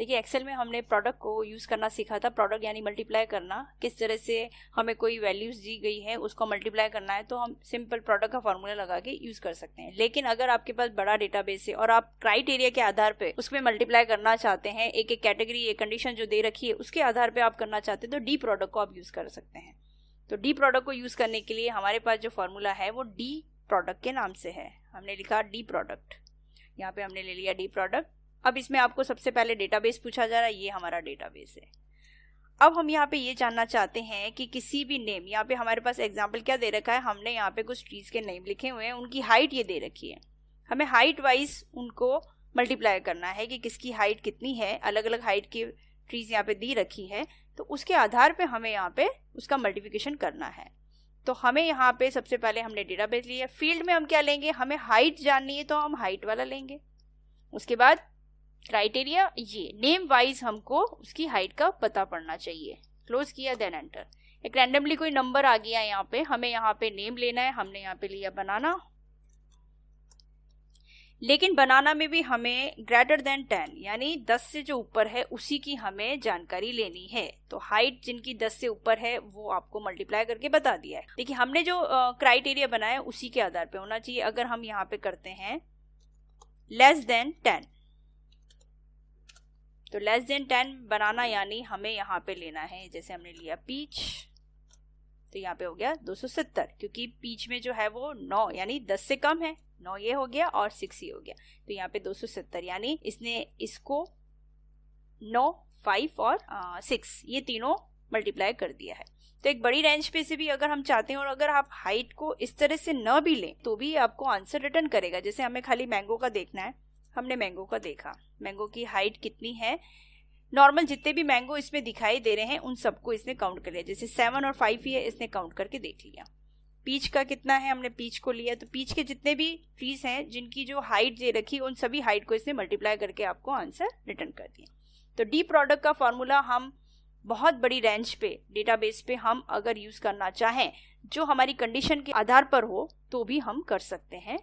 देखिए एक्सेल में हमने प्रोडक्ट को यूज़ करना सीखा था प्रोडक्ट यानी मल्टीप्लाई करना किस तरह से हमें कोई वैल्यूज़ दी गई है उसको मल्टीप्लाई करना है तो हम सिंपल प्रोडक्ट का फॉर्मूला लगा के यूज़ कर सकते हैं लेकिन अगर आपके पास बड़ा बेस है और आप क्राइटेरिया के आधार पर उसमें मल्टीप्लाई करना चाहते हैं एक एक कैटेगरी एक कंडीशन जो दे रखी है उसके आधार पर आप करना चाहते हैं तो डी प्रोडक्ट को आप यूज़ कर सकते हैं तो डी प्रोडक्ट को यूज़ करने के लिए हमारे पास जो फॉर्मूला है वो डी प्रोडक्ट के नाम से है हमने लिखा डी प्रोडक्ट यहाँ पे हमने ले लिया डी प्रोडक्ट अब इसमें आपको सबसे पहले डेटाबेस पूछा जा रहा है ये हमारा डेटाबेस है अब हम यहाँ पे ये जानना चाहते हैं कि किसी भी नेम यहाँ पे हमारे पास एग्जाम्पल क्या दे रखा है हमने यहाँ पे कुछ ट्रीज के नेम लिखे हुए हैं उनकी हाइट ये दे रखी है हमें हाइट वाइज उनको मल्टीप्लाई करना है कि किसकी हाइट कितनी है अलग अलग हाइट की ट्रीज यहाँ पे दी रखी है तो उसके आधार पे हमें यहाँ पे उसका मल्टीप्लिकेशन करना है तो हमें यहाँ पे सबसे पहले हमने डेटा लिया फील्ड में हम क्या लेंगे हमें हाइट जाननी है तो हम हाइट वाला लेंगे उसके बाद क्राइटेरिया ये नेम वाइज हमको उसकी हाइट का पता पड़ना चाहिए क्लोज किया देन एंटर एक रैंडमली कोई नंबर आ गया यहाँ पे हमें यहाँ पे नेम लेना है हमने यहाँ पे लिया बनाना लेकिन बनाना में भी हमें ग्रेटर देन टेन यानी दस से जो ऊपर है उसी की हमें जानकारी लेनी है तो हाइट जिनकी दस से ऊपर है वो आपको मल्टीप्लाई करके बता दिया है देखिए हमने जो क्राइटेरिया बनाया उसी के आधार पे होना चाहिए अगर हम यहाँ पे करते हैं लेस देन टेन तो लेस देन टेन बनाना यानी हमें यहाँ पे लेना है जैसे हमने लिया पीच तो यहाँ पे हो गया 270 क्योंकि पीच में जो है वो नौ यानी दस से कम है नौ ये हो गया और सिक्स ये हो गया तो यहाँ पे 270 यानी इसने इसको नौ फाइव और सिक्स ये तीनों मल्टीप्लाई कर दिया है तो एक बड़ी रेंज पे से भी अगर हम चाहते हैं और अगर आप हाइट को इस तरह से न भी लें तो भी आपको आंसर रिटर्न करेगा जैसे हमें खाली मैंगो का देखना है हमने मैंगो का देखा मैंगो की हाइट कितनी है नॉर्मल जितने भी मैंगो इसमें दिखाई दे रहे हैं उन सबको इसने काउंट कर लिया जैसे सेवन और फाइव ही है इसने काउंट करके देख लिया पीच का कितना है हमने पीच को लिया तो पीच के जितने भी ट्रीज हैं जिनकी जो हाइट दे रखी उन सभी हाइट को इसने मल्टीप्लाई करके आपको आंसर रिटर्न कर दिया तो डी प्रोडक्ट का फॉर्मूला हम बहुत बड़ी रेंज पे डेटाबेस पे हम अगर यूज करना चाहें जो हमारी कंडीशन के आधार पर हो तो भी हम कर सकते हैं